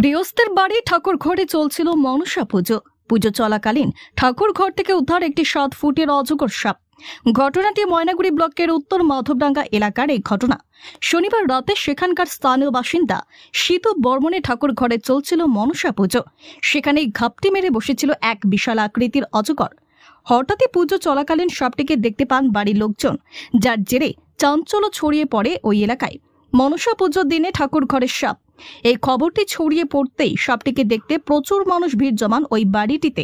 গৃহস্থের বাড়ি ঠাকুর ঘরে চলছিল মনসা পুজো পুজো চলাকালীন ঠাকুর ঘর থেকে উদ্ধার একটি সাত ফুটের অজগর সাপ ঘটনাটি ময়নাগুড়ি ব্লকের উত্তর মাধবডাঙ্গা এলাকার এই ঘটনা শনিবার রাতে সেখানকার স্থানীয় বাসিন্দা শীত বর্মনে ঠাকুর ঘরে চলছিল মনসা পুজো সেখানেই ঘাপটি মেরে বসেছিল এক বিশাল আকৃতির অজগর হঠাৎই পুজো চলাকালীন সাপটিকে দেখতে পান বাড়ির লোকজন যার জেরে চাঞ্চল্য ছড়িয়ে পড়ে ওই এলাকায় মনসা পুজোর দিনে ঠাকুর ঘরের সাপ এই খবরটি ছড়িয়ে পড়তেই সবটিকে দেখতে প্রচুর মানুষ ভিড় জমান ওই বাড়িটিতে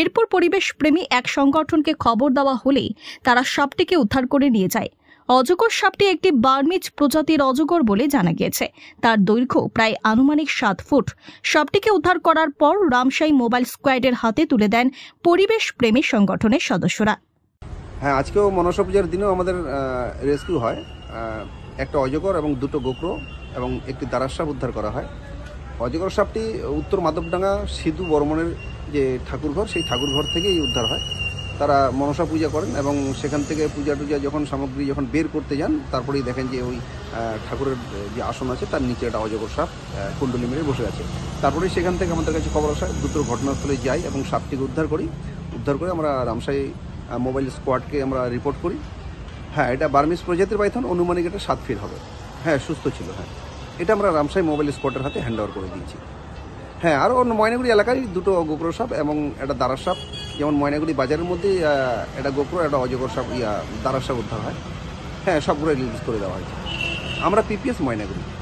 এরপর পরিবেশ প্রেমী এক সংগঠনকে খবর দেওয়া হলেই তারা সবটিকে উদ্ধার করে নিয়ে যায় অজগর সাপটি একটি বার্মিজ প্রজাতির অজগর বলে জানা গিয়েছে তার দৈর্ঘ্য প্রায় আনুমানিক সাত ফুট সাপটিকে উদ্ধার করার পর রামশাই মোবাইল স্কোয়াডের হাতে তুলে দেন পরিবেশ প্রেমী সংগঠনের সদস্যরা হ্যাঁ আজকেও মনসা পূজার দিনেও আমাদের রেস্কিউ হয় একটা অজগর এবং দুটো গোকরো এবং একটি দারাস সাপ উদ্ধার করা হয় অজগর সাপটি উত্তর মাধবডাঙ্গা সিধু বর্মনের যে ঠাকুরঘর সেই ঠাকুরঘর থেকেই উদ্ধার হয় তারা মনসা পূজা করেন এবং সেখান থেকে পূজা টুজা যখন সামগ্রী যখন বের করতে যান তারপরেই দেখেন যে ওই ঠাকুরের যে আসন আছে তার নিচে একটা অজগর সাপ কুণ্ডলি মেরে বসে আছে তারপরে সেখান থেকে আমাদের কাছে খবর আসা দ্রুত ঘটনাস্থলে যাই এবং সাপটিকে উদ্ধার করি উদ্ধার করে আমরা রামসাই মোবাইল স্কোয়াডকে আমরা রিপোর্ট করি হ্যাঁ এটা বার্মিস প্রজাতির পাইথন অনুমানিক এটা সাত ফিট হবে হ্যাঁ সুস্থ ছিল হ্যাঁ এটা আমরা রামসাই মোবাইল স্পটের হাতে হ্যান্ড করে দিয়েছি হ্যাঁ আরও অন্য ময়নাগুড়ি এলাকায় দুটো গোপ্র সাপ এবং একটা দারার সাপ যেমন ময়নাগুড়ি বাজারের মধ্যে একটা গোপ্র একটা অজগর সাপ ইয়া দারার সাপ উদ্ধার হয় হ্যাঁ সবগুলো রিলিজ করে দেওয়া হয়েছে আমরা পিপিএস ময়নাগুড়ি